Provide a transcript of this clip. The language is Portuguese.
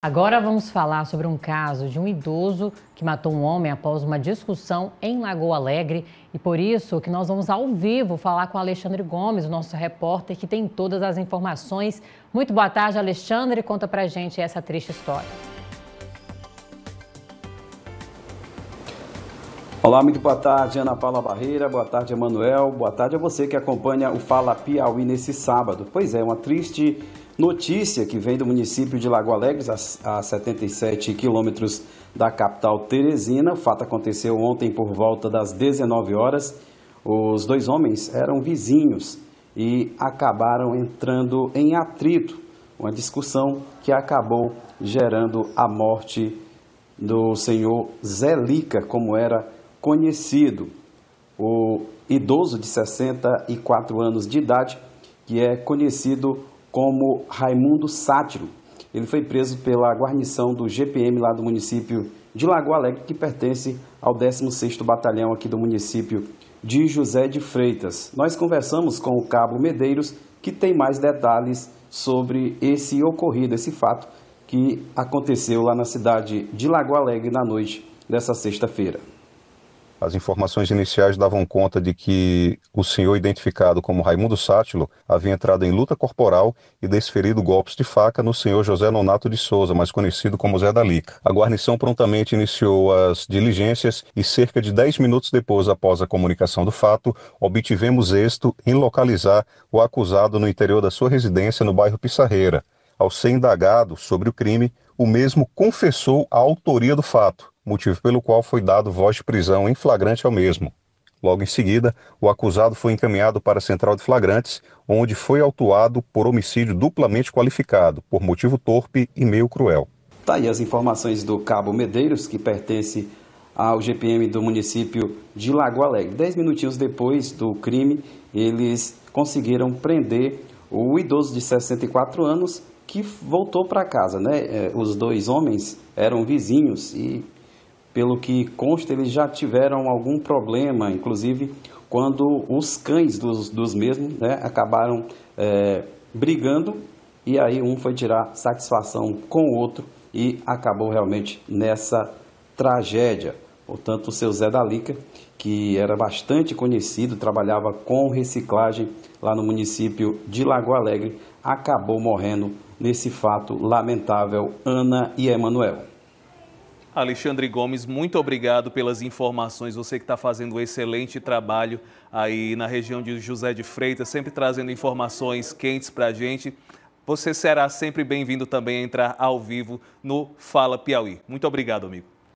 Agora vamos falar sobre um caso de um idoso que matou um homem após uma discussão em Lagoa Alegre e por isso que nós vamos ao vivo falar com Alexandre Gomes, o nosso repórter que tem todas as informações. Muito boa tarde, Alexandre, conta pra gente essa triste história. Olá, muito boa tarde, Ana Paula Barreira, boa tarde, Emanuel, boa tarde a você que acompanha o Fala Piauí nesse sábado. Pois é, uma triste notícia que vem do município de Lago Alegre, a 77 quilômetros da capital Teresina. O fato aconteceu ontem por volta das 19 horas. Os dois homens eram vizinhos e acabaram entrando em atrito, uma discussão que acabou gerando a morte do senhor Zelica, como era conhecido, o idoso de 64 anos de idade, que é conhecido como Raimundo Sátiro. Ele foi preso pela guarnição do GPM lá do município de Lagoa Alegre, que pertence ao 16º Batalhão aqui do município de José de Freitas. Nós conversamos com o Cabo Medeiros, que tem mais detalhes sobre esse ocorrido, esse fato que aconteceu lá na cidade de Lagoa Alegre na noite dessa sexta-feira. As informações iniciais davam conta de que o senhor, identificado como Raimundo Sátilo, havia entrado em luta corporal e desferido golpes de faca no senhor José Nonato de Souza, mais conhecido como Zé Dalica. A guarnição prontamente iniciou as diligências e, cerca de 10 minutos depois, após a comunicação do fato, obtivemos êxito em localizar o acusado no interior da sua residência no bairro Pissarreira. Ao ser indagado sobre o crime, o mesmo confessou a autoria do fato motivo pelo qual foi dado voz de prisão em flagrante ao mesmo. Logo em seguida, o acusado foi encaminhado para a central de flagrantes, onde foi autuado por homicídio duplamente qualificado, por motivo torpe e meio cruel. Tá aí as informações do Cabo Medeiros, que pertence ao GPM do município de Lago Alegre. Dez minutinhos depois do crime, eles conseguiram prender o idoso de 64 anos que voltou para casa. Né? É, os dois homens eram vizinhos e pelo que consta, eles já tiveram algum problema, inclusive quando os cães dos, dos mesmos né, acabaram é, brigando e aí um foi tirar satisfação com o outro e acabou realmente nessa tragédia. Portanto, o seu Zé Dalica, que era bastante conhecido, trabalhava com reciclagem lá no município de Lago Alegre, acabou morrendo nesse fato lamentável, Ana e Emanuel. Alexandre Gomes, muito obrigado pelas informações. Você que está fazendo um excelente trabalho aí na região de José de Freitas, sempre trazendo informações quentes para a gente. Você será sempre bem-vindo também a entrar ao vivo no Fala Piauí. Muito obrigado, amigo.